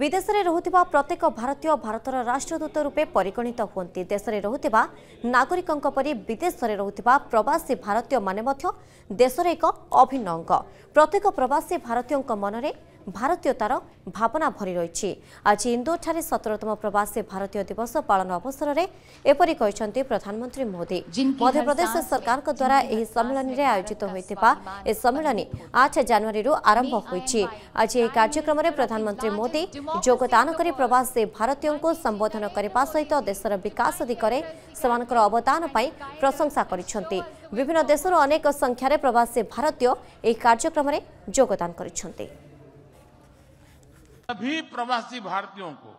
ବିଦେଶରେ ରହୁଥିବା ପ୍ରତ୍ୟେକ ଭାରତୀୟ ଭାରତର ରାଷ୍ଟ୍ରଦୂତ ରୂପେ ପରିଗଣିତ ହୁଅନ୍ତି ଦେଶରେ ରହୁଥିବା ନାଗରିକଙ୍କ ପରି ବିଦେଶରେ ରହୁଥିବା ପ୍ରବାସୀ ଭାରତୀୟମାନେ ମଧ୍ୟ ଦେଶରେ ଏକ ଅଭିନ୍ନ ଅଙ୍ଗ ପ୍ରତ୍ୟେକ ପ୍ରବାସୀ ଭାରତୀୟଙ୍କ ମନରେ ଭାରତୀୟତାର ଭାବନା ଭରି ରହିଛି ଆଜି ଇନ୍ଦୋରଠାରେ ସତରତମ ପ୍ରବାସୀ ଭାରତୀୟ ଦିବସ ପାଳନ ଅବସରରେ ଏପରି କହିଛନ୍ତି ପ୍ରଧାନମନ୍ତ୍ରୀ ମୋଦି ମଧ୍ୟପ୍ରଦେଶ ସରକାରଙ୍କ ଦ୍ୱାରା ଏହି ସମ୍ମିଳନୀରେ ଆୟୋଜିତ ହୋଇଥିବା ଏ ସମ୍ମିଳନୀ ଆଠ ଜାନୁଆରୀରୁ ଆରମ୍ଭ ହୋଇଛି ଆଜି ଏହି କାର୍ଯ୍ୟକ୍ରମରେ ପ୍ରଧାନମନ୍ତ୍ରୀ ମୋଦି ଯୋଗଦାନ କରି ପ୍ରବାସୀ ଭାରତୀୟଙ୍କୁ ସମ୍ବୋଧନ କରିବା ସହିତ ଦେଶର ବିକାଶ ଦିଗରେ ସେମାନଙ୍କର ଅବଦାନ ପାଇଁ ପ୍ରଶଂସା କରିଛନ୍ତି ବିଭିନ୍ନ ଦେଶରୁ ଅନେକ ସଂଖ୍ୟାରେ ପ୍ରବାସୀ ଭାରତୀୟ ଏହି କାର୍ଯ୍ୟକ୍ରମରେ ଯୋଗଦାନ କରିଛନ୍ତି सभी प्रवासी भारतीयों को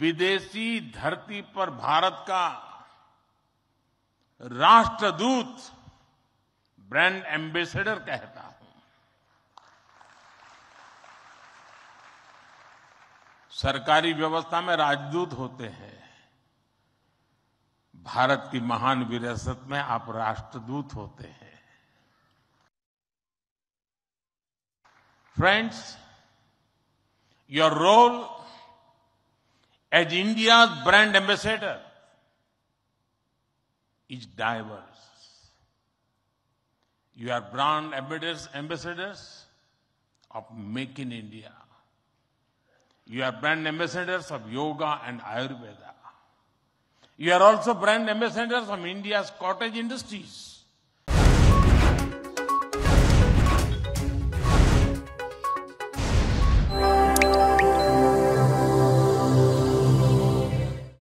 विदेशी धरती पर भारत का राष्ट्रदूत ब्रांड एम्बेसडर कहता हूं सरकारी व्यवस्था में राजदूत होते हैं भारत की महान विरासत में आप राष्ट्रदूत होते हैं friends your role as India's brand ambassador is diverse. You are brand ambassadors of Make in India. You are brand ambassadors of yoga and Ayurveda. You are also brand ambassadors of India's cottage industries.